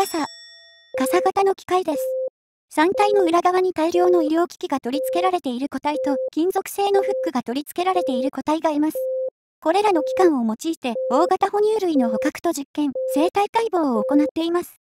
傘。傘型の機械です。山体の裏側に大量の医療機器が取り付けられている個体と金属製のフックが取り付けられている個体がいます。これらの器官を用いて大型哺乳類の捕獲と実験、生体解剖を行っています。